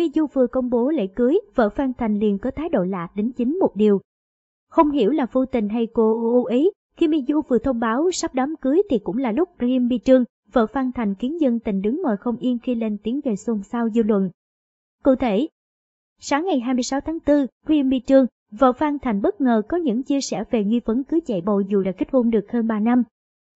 Bi Du vừa công bố lễ cưới, vợ Phan Thành liền có thái độ lạ đến chính một điều. Không hiểu là vô tình hay cô ưu ý, khi Mi Du vừa thông báo sắp đám cưới thì cũng là lúc Rim Bi Trương, vợ Phan Thành khiến dân tình đứng ngồi không yên khi lên tiếng gây xôn xao dư luận. Cụ thể, sáng ngày 26 tháng 4, Rim Bi Trương, vợ Phan Thành bất ngờ có những chia sẻ về nghi vấn cưới chạy bầu dù đã kết hôn được hơn 3 năm.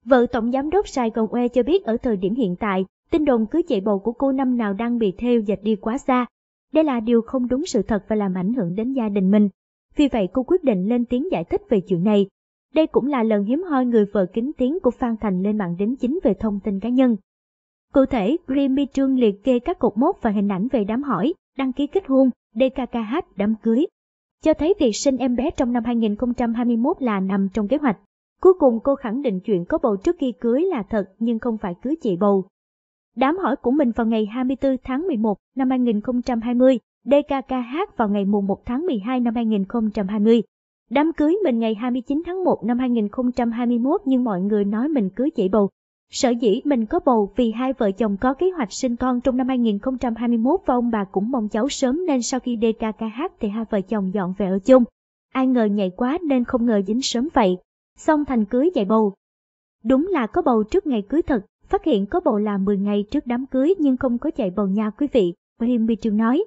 Vợ tổng giám đốc Sài Gòn Oe cho biết ở thời điểm hiện tại, tin đồn cưới chạy bầu của cô năm nào đang bị theo dệt đi quá xa, đây là điều không đúng sự thật và làm ảnh hưởng đến gia đình mình. Vì vậy cô quyết định lên tiếng giải thích về chuyện này. Đây cũng là lần hiếm hoi người vợ kính tiếng của Phan Thành lên mạng đính chính về thông tin cá nhân. Cụ thể, Grimmy Trương liệt kê các cột mốc và hình ảnh về đám hỏi, đăng ký kết hôn, DKKH đám cưới. Cho thấy việc sinh em bé trong năm 2021 là nằm trong kế hoạch. Cuối cùng cô khẳng định chuyện có bầu trước khi cưới là thật nhưng không phải cưới chị bầu. Đám hỏi của mình vào ngày 24 tháng 11 năm 2020, DKKH vào ngày mùng 1 tháng 12 năm 2020. Đám cưới mình ngày 29 tháng 1 năm 2021 nhưng mọi người nói mình cưới dậy bầu. Sở dĩ mình có bầu vì hai vợ chồng có kế hoạch sinh con trong năm 2021 và ông bà cũng mong cháu sớm nên sau khi DKKH thì hai vợ chồng dọn về ở chung. Ai ngờ nhảy quá nên không ngờ dính sớm vậy. Xong thành cưới dậy bầu. Đúng là có bầu trước ngày cưới thật, Phát hiện có bầu là 10 ngày trước đám cưới nhưng không có chạy bầu nha quý vị, mi Mitchell nói.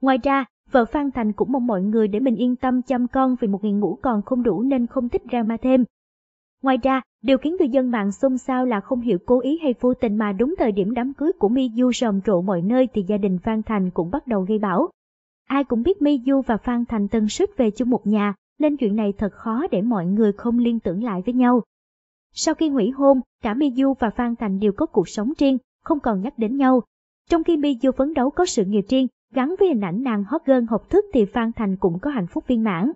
Ngoài ra, vợ Phan Thành cũng mong mọi người để mình yên tâm chăm con vì một ngày ngủ còn không đủ nên không thích ra ma thêm. Ngoài ra, điều khiến người dân mạng xôn xao là không hiểu cố ý hay vô tình mà đúng thời điểm đám cưới của Mi Du rầm rộ mọi nơi thì gia đình Phan Thành cũng bắt đầu gây bão. Ai cũng biết Mi Du và Phan Thành tân sức về chung một nhà, nên chuyện này thật khó để mọi người không liên tưởng lại với nhau. Sau khi hủy hôn, cả Miyu và Phan Thành đều có cuộc sống riêng, không còn nhắc đến nhau. Trong khi Miyu phấn đấu có sự nghiệp riêng, gắn với hình ảnh nàng hot girl học thức thì Phan Thành cũng có hạnh phúc viên mãn.